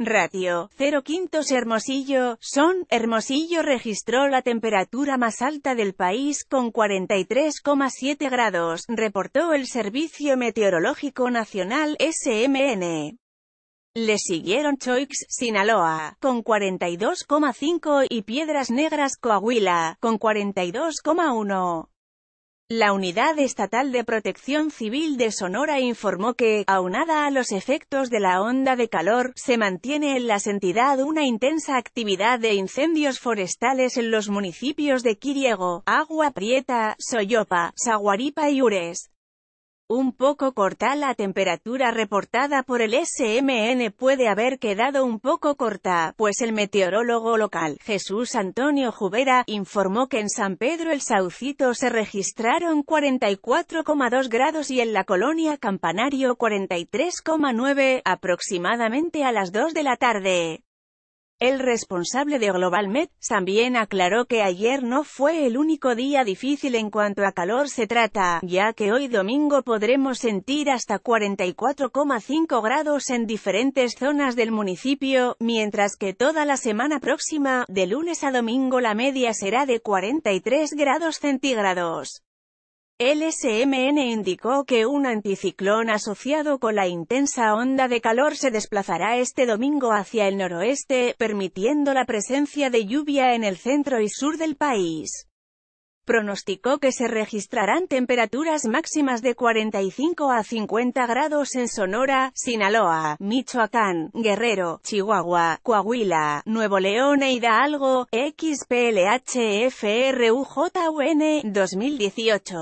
Ratio, 0 quintos Hermosillo, son, Hermosillo registró la temperatura más alta del país con 43,7 grados, reportó el Servicio Meteorológico Nacional, SMN. Le siguieron Choix, Sinaloa, con 42,5 y Piedras Negras Coahuila, con 42,1. La Unidad Estatal de Protección Civil de Sonora informó que, aunada a los efectos de la onda de calor, se mantiene en la entidad una intensa actividad de incendios forestales en los municipios de Quiriego, Agua Prieta, Soyopa, Saguaripa y Ures un poco corta la temperatura reportada por el SMN puede haber quedado un poco corta, pues el meteorólogo local, Jesús Antonio Jubera, informó que en San Pedro el Saucito se registraron 44,2 grados y en la colonia Campanario 43,9, aproximadamente a las 2 de la tarde. El responsable de GlobalMed también aclaró que ayer no fue el único día difícil en cuanto a calor se trata, ya que hoy domingo podremos sentir hasta 44,5 grados en diferentes zonas del municipio, mientras que toda la semana próxima, de lunes a domingo la media será de 43 grados centígrados. SMN indicó que un anticiclón asociado con la intensa onda de calor se desplazará este domingo hacia el noroeste, permitiendo la presencia de lluvia en el centro y sur del país. Pronosticó que se registrarán temperaturas máximas de 45 a 50 grados en Sonora, Sinaloa, Michoacán, Guerrero, Chihuahua, Coahuila, Nuevo León e Hidalgo, XPLHFRUJUN 2018.